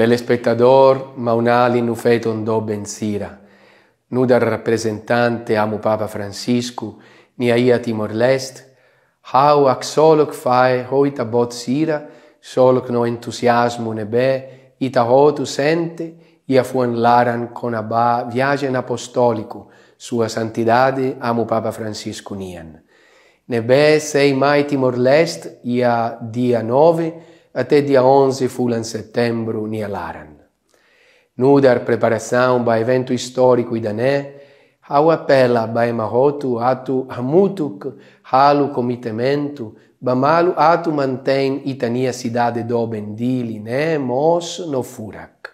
Telespectador maunali nu feton do bensira. Nudar rappresentante amu Papa Francisco, niaia Timor-Lest, hau ac soloc fae hoita bot sira, soloc no entusiasmu nebe, ita hotu sente, ia fuan laran con abba viagen apostolicu, sua santidade amu Papa Francisco nian. Nebe sei mai Timor-Lest, ia dia nove, até dia 11 fulan setembro Nialaran. Nudar preparação para evento histórico idané, ao apela ba mahotu atu amutuk halu comitemento, malu atu mantém itania cidade do bendili, né, mos no furak.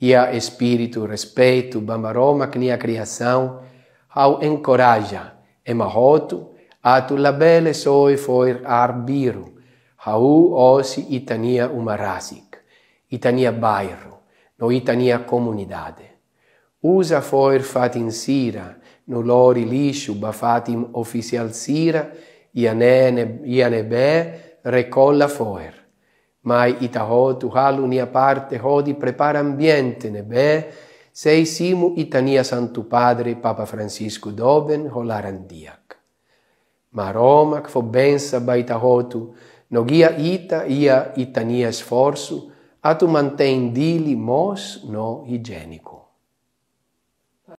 E espírito, respeito, bamaroma que a criação, ao encoraja, emahotu, atu labele soi foi arbiro, Hau osi itania umarasic, itania bairro, no itania comunidade. Usa foir fatin sira, no lori lishu bafatim official sira, ianene, ianebe recolla foer. Mai itaho tu halunia parte hodi prepara ambiente nebe, sei simu itania santu padre Papa Francisco doben holarandiak. Ma Roma kvo bensa baitahotu, No guia ita ia itania esforço, a tu mantém dili mos no higiênico.